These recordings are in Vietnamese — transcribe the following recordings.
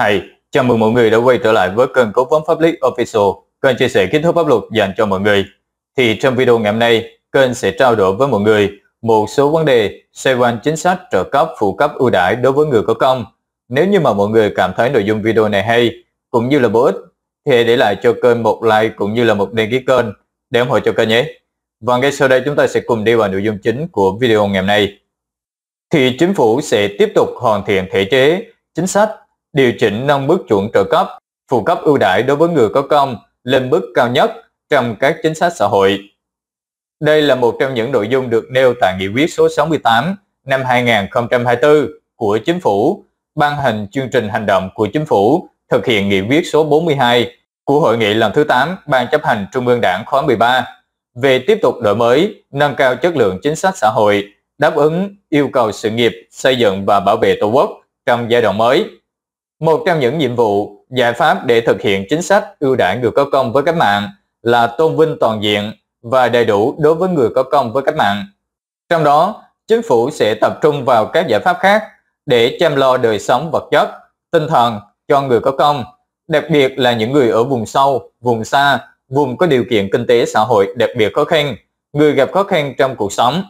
Hay, chào mừng mọi người đã quay trở lại với kênh Cố vấn Pháp lý Official, kênh chia sẻ kiến thức pháp luật dành cho mọi người. Thì trong video ngày hôm nay, kênh sẽ trao đổi với mọi người một số vấn đề xoay quanh chính sách trợ cấp phụ cấp ưu đãi đối với người có công. Nếu như mà mọi người cảm thấy nội dung video này hay, cũng như là bổ ích, thì để lại cho kênh một like cũng như là một đăng ký kênh để ủng hộ cho kênh nhé. Và ngay sau đây chúng ta sẽ cùng đi vào nội dung chính của video ngày hôm nay. Thì chính phủ sẽ tiếp tục hoàn thiện thể chế, chính sách điều chỉnh nâng mức chuẩn trợ cấp, phụ cấp ưu đãi đối với người có công lên mức cao nhất trong các chính sách xã hội. Đây là một trong những nội dung được nêu tại Nghị quyết số 68 năm 2024 của Chính phủ, ban hành chương trình hành động của Chính phủ thực hiện Nghị quyết số 42 của Hội nghị lần thứ 8 Ban chấp hành Trung ương Đảng khóa 13 về tiếp tục đổi mới, nâng cao chất lượng chính sách xã hội, đáp ứng yêu cầu sự nghiệp, xây dựng và bảo vệ Tổ quốc trong giai đoạn mới. Một trong những nhiệm vụ, giải pháp để thực hiện chính sách ưu đãi người có công với cách mạng là tôn vinh toàn diện và đầy đủ đối với người có công với cách mạng. Trong đó, chính phủ sẽ tập trung vào các giải pháp khác để chăm lo đời sống vật chất, tinh thần cho người có công, đặc biệt là những người ở vùng sâu, vùng xa, vùng có điều kiện kinh tế xã hội đặc biệt khó khăn, người gặp khó khăn trong cuộc sống.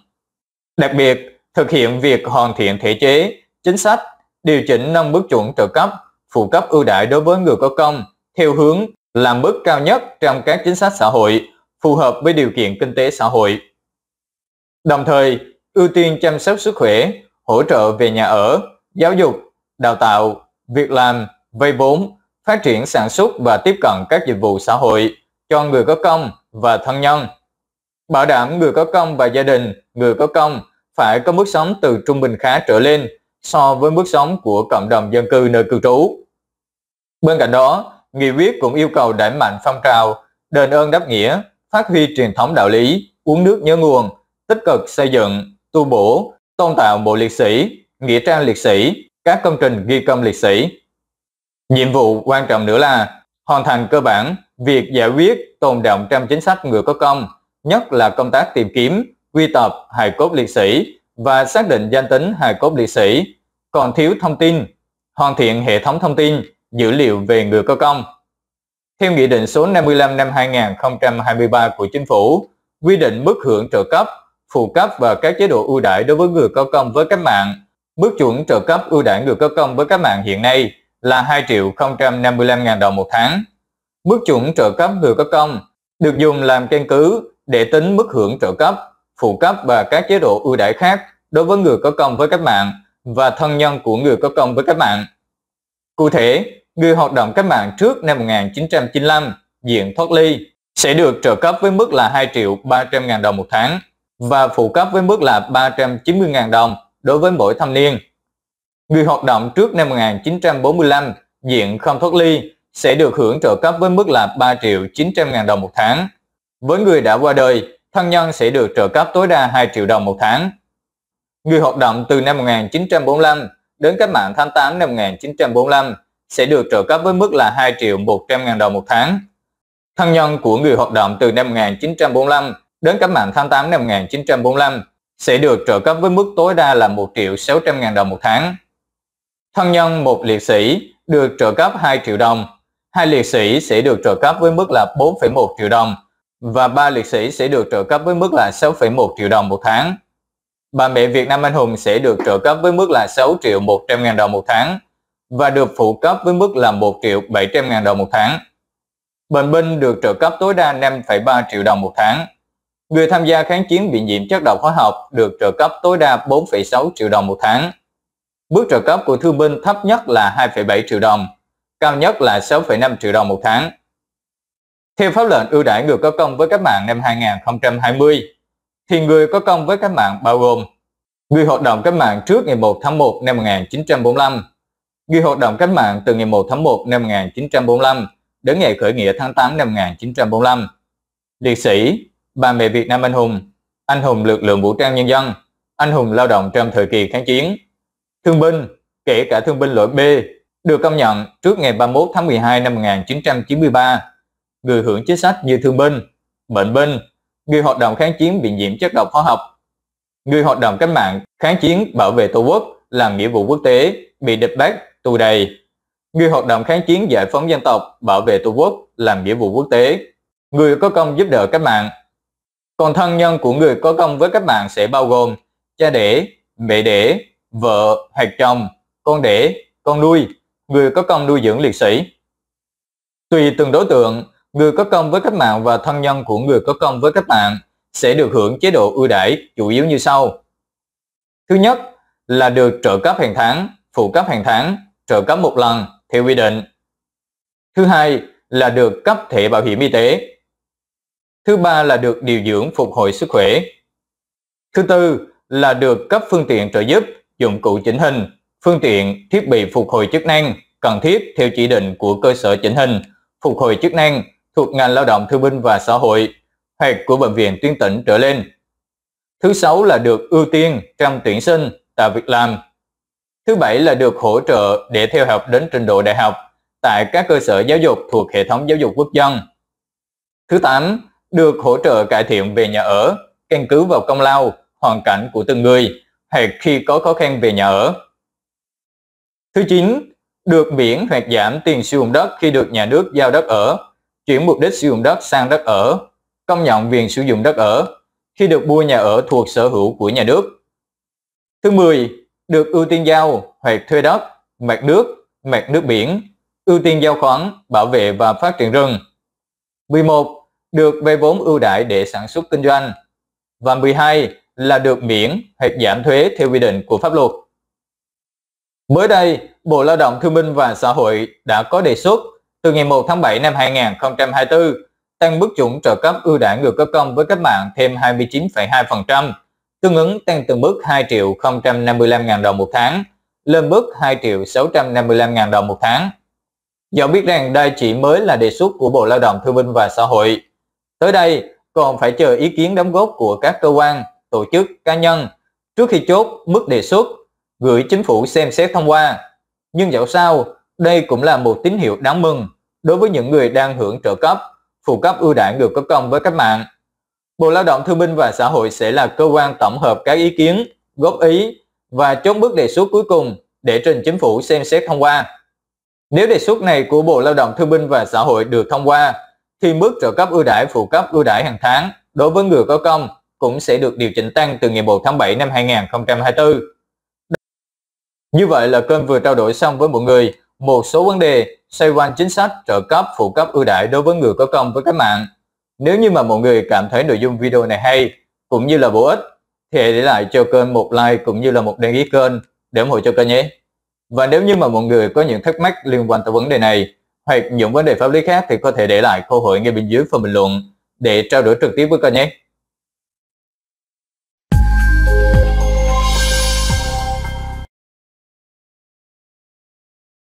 Đặc biệt, thực hiện việc hoàn thiện thể chế, chính sách điều chỉnh nâng mức chuẩn trợ cấp, phụ cấp ưu đãi đối với người có công theo hướng làm bước cao nhất trong các chính sách xã hội phù hợp với điều kiện kinh tế xã hội. Đồng thời, ưu tiên chăm sóc sức khỏe, hỗ trợ về nhà ở, giáo dục, đào tạo, việc làm, vay vốn, phát triển sản xuất và tiếp cận các dịch vụ xã hội cho người có công và thân nhân. Bảo đảm người có công và gia đình, người có công phải có mức sống từ trung bình khá trở lên so với mức sống của cộng đồng dân cư nơi cư trú. Bên cạnh đó, nghị quyết cũng yêu cầu đẩy mạnh phong trào, đền ơn đáp nghĩa, phát huy truyền thống đạo lý, uống nước nhớ nguồn, tích cực xây dựng, tu bổ, tôn tạo bộ liệt sĩ, nghĩa trang liệt sĩ, các công trình ghi công liệt sĩ. Nhiệm vụ quan trọng nữa là hoàn thành cơ bản việc giải quyết tồn động trong chính sách người có công, nhất là công tác tìm kiếm, quy tập hài cốt liệt sĩ, và xác định danh tính hài cốt liệt sĩ, còn thiếu thông tin, hoàn thiện hệ thống thông tin, dữ liệu về người có công. Theo Nghị định số 55 năm 2023 của Chính phủ, quy định mức hưởng trợ cấp, phụ cấp và các chế độ ưu đãi đối với người có công với cách mạng. Mức chuẩn trợ cấp ưu đãi người có công với cách mạng hiện nay là 2 triệu 055 ngàn đồng một tháng. Mức chuẩn trợ cấp người có công được dùng làm căn cứ để tính mức hưởng trợ cấp phụ cấp và các chế độ ưu đãi khác đối với người có công với cách mạng và thân nhân của người có công với cách mạng. Cụ thể, người hoạt động cách mạng trước năm 1995 diện thoát ly sẽ được trợ cấp với mức là 2 triệu 300 ngàn đồng một tháng và phụ cấp với mức là 390 ngàn đồng đối với mỗi thanh niên. Người hoạt động trước năm 1945 diện không thoát ly sẽ được hưởng trợ cấp với mức là 3 triệu 900 ngàn đồng một tháng. Với người đã qua đời thân nhân sẽ được trợ cấp tối đa 2 triệu đồng một tháng. Người hoạt động từ năm 1945 đến cách mạng tháng 8 năm 1945 sẽ được trợ cấp với mức là 2 triệu 100 ngàn đồng một tháng. Thân nhân của người hoạt động từ năm 1945 đến cách mạng tháng 8 năm 1945 sẽ được trợ cấp với mức tối đa là 1 triệu 600 ngàn đồng một tháng. Thân nhân một liệt sĩ được trợ cấp 2 triệu đồng, hai liệt sĩ sẽ được trợ cấp với mức là 4,1 triệu đồng và ba liệt sĩ sẽ được trợ cấp với mức là 6,1 triệu đồng một tháng. Bà mẹ Việt Nam Anh Hùng sẽ được trợ cấp với mức là 6 triệu 100 ngàn đồng một tháng và được phụ cấp với mức là 1 triệu 700 ngàn đồng một tháng. Bệnh binh được trợ cấp tối đa 5,3 triệu đồng một tháng. Người tham gia kháng chiến bị nhiễm chất độc hóa học được trợ cấp tối đa 4,6 triệu đồng một tháng. mức trợ cấp của thương binh thấp nhất là 2,7 triệu đồng, cao nhất là 6,5 triệu đồng một tháng. Theo pháp lệnh ưu đãi người có công với cách mạng năm 2020, thì người có công với cách mạng bao gồm người hoạt động cách mạng trước ngày 1 tháng 1 năm 1945, người hoạt động cách mạng từ ngày 1 tháng 1 năm 1945 đến ngày khởi nghĩa tháng 8 năm 1945, liệt sĩ, bà mẹ Việt Nam anh hùng, anh hùng lực lượng vũ trang nhân dân, anh hùng lao động trong thời kỳ kháng chiến, thương binh, kể cả thương binh loại B, được công nhận trước ngày 31 tháng 12 năm 1993 người hưởng chính sách như thương binh, bệnh binh, người hoạt động kháng chiến bị nhiễm chất độc hóa học, người hoạt động cách mạng kháng chiến bảo vệ Tổ quốc làm nghĩa vụ quốc tế bị địch bắt, tù đầy, người hoạt động kháng chiến giải phóng dân tộc bảo vệ Tổ quốc làm nghĩa vụ quốc tế, người có công giúp đỡ cách mạng. Còn thân nhân của người có công với cách mạng sẽ bao gồm cha đẻ, mẹ đẻ, vợ hoặc chồng, con đẻ, con nuôi, người có công nuôi dưỡng liệt sĩ. Tùy từng đối tượng, Người có công với cách mạng và thân nhân của người có công với cách mạng sẽ được hưởng chế độ ưu đãi chủ yếu như sau. Thứ nhất là được trợ cấp hàng tháng, phụ cấp hàng tháng, trợ cấp một lần theo quy định. Thứ hai là được cấp thẻ bảo hiểm y tế. Thứ ba là được điều dưỡng phục hồi sức khỏe. Thứ tư là được cấp phương tiện trợ giúp, dụng cụ chỉnh hình, phương tiện, thiết bị phục hồi chức năng cần thiết theo chỉ định của cơ sở chỉnh hình, phục hồi chức năng thuộc ngành lao động thương binh và xã hội hoặc của bệnh viện tuyến tỉnh trở lên. Thứ sáu là được ưu tiên trong tuyển sinh, tạo việc làm. Thứ bảy là được hỗ trợ để theo học đến trình độ đại học tại các cơ sở giáo dục thuộc hệ thống giáo dục quốc dân. Thứ tám, được hỗ trợ cải thiện về nhà ở, căn cứ vào công lao, hoàn cảnh của từng người, hoặc khi có khó khăn về nhà ở. Thứ chín, được miễn hoặc giảm tiền sử dụng đất khi được nhà nước giao đất ở chuyển mục đích sử dụng đất sang đất ở, công nhận quyền sử dụng đất ở khi được mua nhà ở thuộc sở hữu của nhà nước. Thứ 10, được ưu tiên giao hoặc thuê đất, mặt nước, mặt nước biển, ưu tiên giao khoán, bảo vệ và phát triển rừng. 11. Được vay vốn ưu đãi để sản xuất kinh doanh. Và 12 là được miễn hoặc giảm thuế theo quy định của pháp luật. Mới đây, Bộ Lao động Thương binh và Xã hội đã có đề xuất từ ngày 1 tháng 7 năm 2024, tăng mức chuẩn trợ cấp ưu đãi người có công với cách mạng thêm 29,2%, tương ứng tăng từ mức 2 triệu 055.000 đồng một tháng lên mức 2 triệu 655.000 đồng một tháng. Dẫu biết rằng đây chỉ mới là đề xuất của Bộ Lao động Thương binh và Xã hội. Tới đây còn phải chờ ý kiến đóng góp của các cơ quan, tổ chức, cá nhân trước khi chốt mức đề xuất gửi chính phủ xem xét thông qua. Nhưng dẫu sao, đây cũng là một tín hiệu đáng mừng đối với những người đang hưởng trợ cấp, phụ cấp ưu đãi người có công với cách mạng. Bộ Lao động Thương binh và Xã hội sẽ là cơ quan tổng hợp các ý kiến, góp ý và chốt bước đề xuất cuối cùng để trình chính phủ xem xét thông qua. Nếu đề xuất này của Bộ Lao động Thương binh và Xã hội được thông qua, thì mức trợ cấp ưu đãi phụ cấp ưu đãi hàng tháng đối với người có công cũng sẽ được điều chỉnh tăng từ ngày 1 tháng 7 năm 2024. Như vậy là kênh vừa trao đổi xong với mọi người một số vấn đề xoay quanh chính sách trợ cấp phụ cấp ưu đãi đối với người có công với cách mạng. Nếu như mà mọi người cảm thấy nội dung video này hay cũng như là bổ ích thì hãy để lại cho kênh một like cũng như là một đăng ký kênh để ủng hộ cho kênh nhé. Và nếu như mà mọi người có những thắc mắc liên quan tới vấn đề này hoặc những vấn đề pháp lý khác thì có thể để lại câu hỏi ngay bên dưới phần bình luận để trao đổi trực tiếp với kênh nhé.